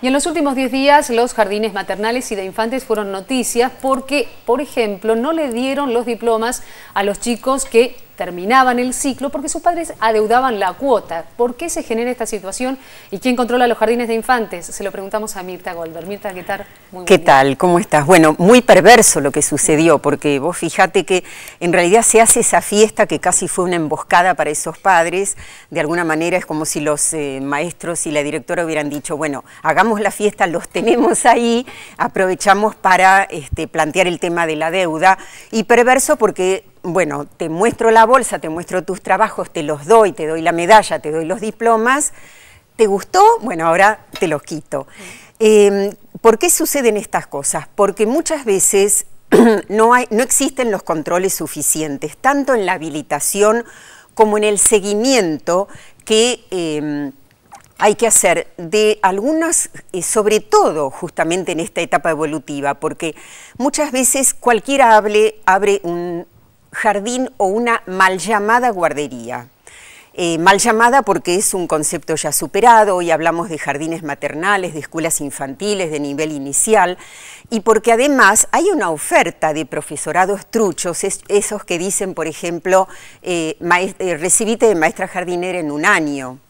Y en los últimos 10 días los jardines maternales y de infantes fueron noticias porque, por ejemplo, no le dieron los diplomas a los chicos que terminaban el ciclo porque sus padres adeudaban la cuota. ¿Por qué se genera esta situación y quién controla los jardines de infantes? Se lo preguntamos a Mirta Goldberg. Mirta, ¿qué tal? ¿Qué tal? ¿Cómo estás? Bueno, muy perverso lo que sucedió porque vos fíjate que en realidad se hace esa fiesta que casi fue una emboscada para esos padres. De alguna manera es como si los eh, maestros y la directora hubieran dicho, bueno, hagamos la fiesta, los tenemos ahí, aprovechamos para este, plantear el tema de la deuda y perverso porque bueno, te muestro la bolsa, te muestro tus trabajos, te los doy, te doy la medalla, te doy los diplomas, ¿te gustó? Bueno, ahora te los quito. Em, ¿Por qué suceden estas cosas? Porque muchas veces no, existen los controles suficientes, tanto en la habilitación como en el seguimiento que... Em, hay que hacer de algunas, eh, sobre todo justamente en esta etapa evolutiva, porque muchas veces cualquiera hable, abre un, jardín o una mal llamada guardería. Eh, mal llamada porque es un concepto ya superado, hoy hablamos de jardines maternales, de escuelas infantiles, de nivel inicial, y porque además hay una oferta de profesorados truchos, esos que dicen, por ejemplo, eh, eh, recibite de maestra jardinera en un año,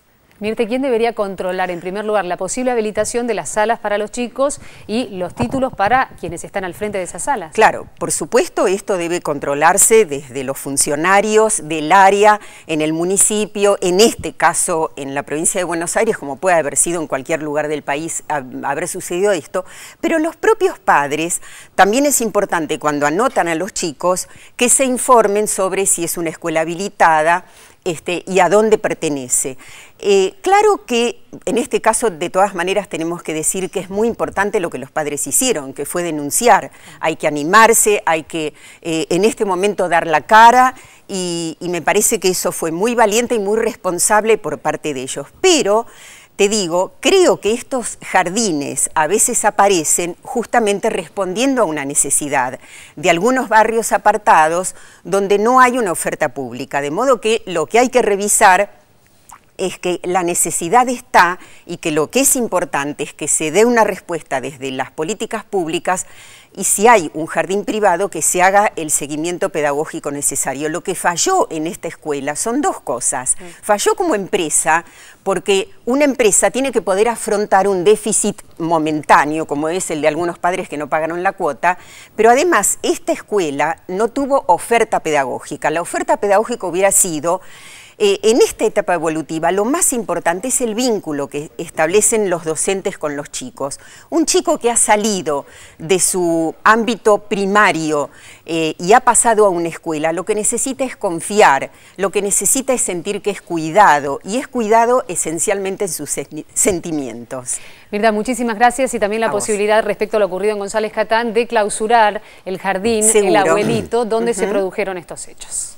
Mirte, ¿quién debería controlar en primer lugar la posible habilitación de las salas para los chicos y los títulos para quienes están al frente de esas salas? Claro, por supuesto esto debe controlarse desde los funcionarios del área, en el municipio, en este caso en la provincia de Buenos Aires, como puede haber sido en cualquier lugar del país, haber sucedido esto, pero los propios padres, también es importante cuando anotan a los chicos que se informen sobre si es una escuela habilitada, este, y a dónde pertenece. Eh, claro que en este caso, de todas maneras, tenemos que decir que es muy importante lo que los padres hicieron, que fue denunciar. Hay que animarse, hay que eh, en este momento dar la cara y, y me parece que eso fue muy valiente y muy responsable por parte de ellos. Pero te digo, creo que estos jardines a veces aparecen justamente respondiendo a una necesidad de algunos barrios apartados donde no hay una oferta pública, de modo que lo que hay que revisar es que la necesidad está y que lo que es importante es que se dé una respuesta desde las políticas públicas y si hay un jardín privado que se haga el seguimiento pedagógico necesario. Lo que falló en esta escuela son dos cosas. Falló como empresa porque una empresa tiene que poder afrontar un déficit momentáneo, como es el de algunos padres que no pagaron la cuota, pero además esta escuela no tuvo oferta pedagógica. La oferta pedagógica hubiera sido eh, en esta etapa evolutiva lo más importante es el vínculo que establecen los docentes con los chicos. Un chico que ha salido de su ámbito primario eh, y ha pasado a una escuela, lo que necesita es confiar, lo que necesita es sentir que es cuidado y es cuidado esencialmente en sus sentimientos. Mirta, muchísimas gracias y también la posibilidad respecto a lo ocurrido en González Catán de clausurar el jardín, el abuelito, donde se produjeron estos hechos.